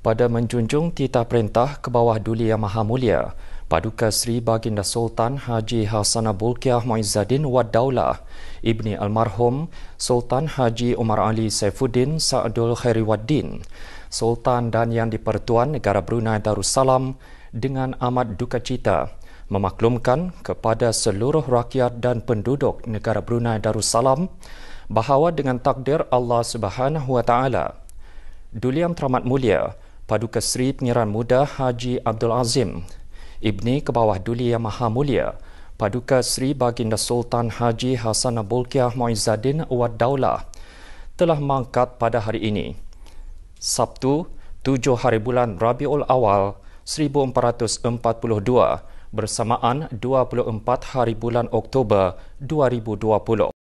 pada menjunjung titah perintah ke bawah Duli Yang Maha Mulia, Paduka Sri Baginda Sultan Haji Hasanah Bulkiah Muizzaddin Wad Daulah, Ibni Almarhum Sultan Haji Umar Ali Saifuddin Sa'adul Khairiwaddin, Sultan dan Yang Dipertuan Negara Brunei Darussalam dengan amat duka cita memaklumkan kepada seluruh rakyat dan penduduk negara Brunei Darussalam bahawa dengan takdir Allah Subhanahu Wa Taala, Duli Yang Teramat Mulia, Paduka Seri Pengiran Muda Haji Abdul Azim, Ibni Kebawah Duli Yang Maha Mulia, Paduka Seri Baginda Sultan Haji Hassan Abulkiah Muizzaddin Wad Daulah telah mangkat pada hari ini. Sabtu, 7 hari bulan Rabiul Awal 1442 bersamaan 24 hari bulan Oktober 2020.